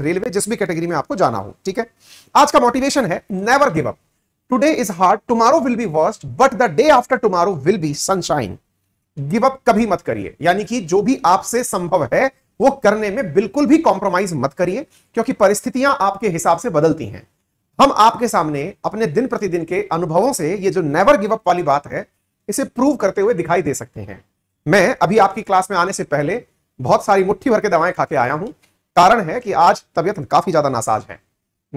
railway जिस भी category में आपको जाना हो ठीक है आज का मोटिवेशन है never give up today is hard tomorrow will be worst but the day after tomorrow will be sunshine give up कभी मत करिए यानी कि जो भी आपसे संभव है वो करने में बिल्कुल भी कॉम्प्रोमाइज मत करिए क्योंकि परिस्थितियां आपके हिसाब से बदलती हैं हम आपके सामने अपने दिन प्रतिदिन के अनुभवों से ये जो नेवर गिव अप वाली बात है इसे प्रूव करते हुए दिखाई दे सकते हैं मैं अभी आपकी क्लास में आने से पहले बहुत सारी मुट्ठी भर के दवाएं खा के आया हूं कारण है कि आज तबीयत काफी ज्यादा नासाज है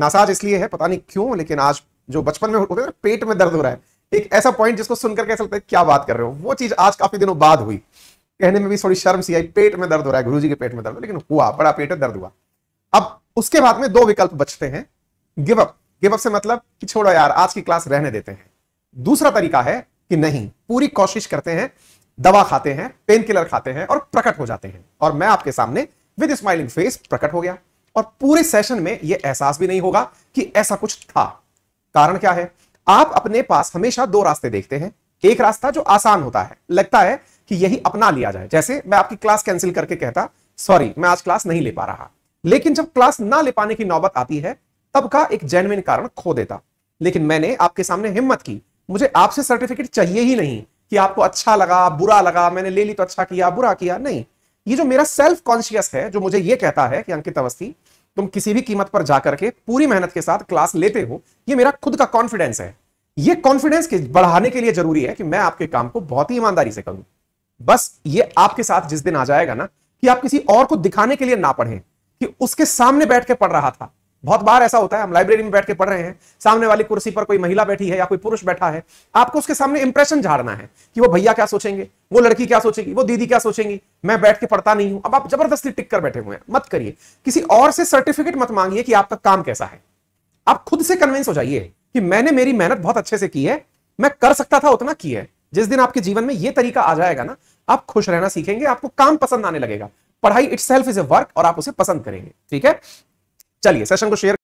नासाज इसलिए है पता नहीं क्यों लेकिन आज जो बचपन में होते पेट में दर्द हो रहा है एक ऐसा पॉइंट जिसको सुनकर कह सकते क्या बात कर रहे हो वो चीज आज काफी दिनों बाद हुई कहने में भी थोड़ी शर्म सी आई पेट में दर्द हो रहा है गुरुजी के पेट में दर्द लेकिन हुआ बड़ा पेट में दर्द हुआ अब उसके बाद में दो विकल्प बचते हैं गिव अप गिव अप से मतलब कि छोड़ो यार आज की क्लास रहने देते हैं दूसरा तरीका है कि नहीं पूरी कोशिश करते हैं दवा खाते हैं पेन किलर खाते हैं और प्रकट हो जाते हैं और मैं आपके सामने विद स्माइलिंग फेस प्रकट हो गया और पूरे सेशन में यह एहसास भी नहीं होगा कि ऐसा कुछ था कारण क्या है आप अपने पास हमेशा दो रास्ते देखते हैं एक रास्ता जो आसान होता है लगता है कि यही अपना लिया जाए जैसे मैं आपकी क्लास कैंसिल करके कहता सॉरी मैं आज क्लास नहीं ले पा रहा लेकिन जब क्लास ना ले पाने की नौबत आती है तब का एक जेनविन कारण खो देता लेकिन मैंने आपके सामने हिम्मत की मुझे आपसे सर्टिफिकेट चाहिए ही नहीं कि आपको अच्छा लगा बुरा लगा मैंने ले ली तो अच्छा किया बुरा किया नहीं ये जो मेरा सेल्फ कॉन्शियस है जो मुझे ये कहता है कि अंकित अवस्थी तुम किसी भी कीमत पर जाकर के पूरी मेहनत के साथ क्लास लेते हो ये मेरा खुद का कॉन्फिडेंस है ये कॉन्फिडेंस बढ़ाने के लिए जरूरी है कि मैं आपके काम को बहुत ही ईमानदारी से करूं बस ये आपके साथ जिस दिन आ जाएगा ना कि आप किसी और को दिखाने के लिए ना पढ़ें कि उसके सामने बैठ के पढ़ रहा था बहुत बार ऐसा होता है हम लाइब्रेरी में बैठ के पढ़ रहे हैं सामने वाली कुर्सी पर कोई महिला बैठी है या कोई पुरुष बैठा है आपको उसके सामने इंप्रेशन झाड़ना है कि वो भैया क्या सोचेंगे वो लड़की क्या सोचेगी वो दीदी क्या सोचेंगी मैं बैठ के पढ़ता नहीं हूं अब आप जबरदस्ती टिक कर बैठे हुए हैं मत करिए किसी और से सर्टिफिकेट मत मांगिए कि आपका काम कैसा है आप खुद से कन्विंस हो जाइए कि मैंने मेरी मेहनत बहुत अच्छे से की है मैं कर सकता था उतना किया है जिस दिन आपके जीवन में यह तरीका आ जाएगा ना आप खुश रहना सीखेंगे आपको काम पसंद आने लगेगा पढ़ाई itself is a work और आप उसे पसंद करेंगे ठीक है चलिए सेशन को शेयर